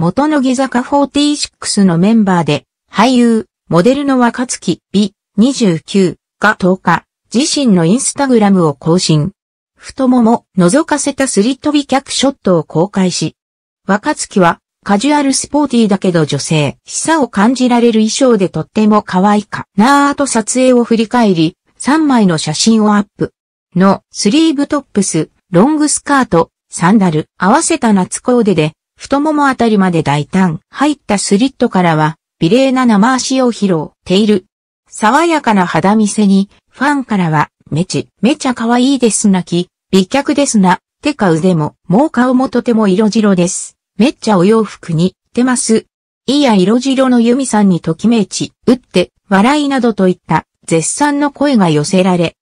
元乃木坂46のメンバーで、俳優、モデルの若月美29が10日、自身のインスタグラムを更新。太もも覗かせたスリット美脚ショットを公開し、若月はカジュアルスポーティーだけど女性、久を感じられる衣装でとっても可愛いかなぁと撮影を振り返り、3枚の写真をアップ。の、スリーブトップス、ロングスカート、サンダル、合わせた夏コーデで、太ももあたりまで大胆。入ったスリットからは、美麗な生足を披露ている。爽やかな肌見せに、ファンからは、めち、めちゃ可愛いですなき、美脚ですな、手か腕も、もう顔もとても色白です。めっちゃお洋服に、てます。いや色白のユミさんにときめいち、打って、笑いなどといった、絶賛の声が寄せられ、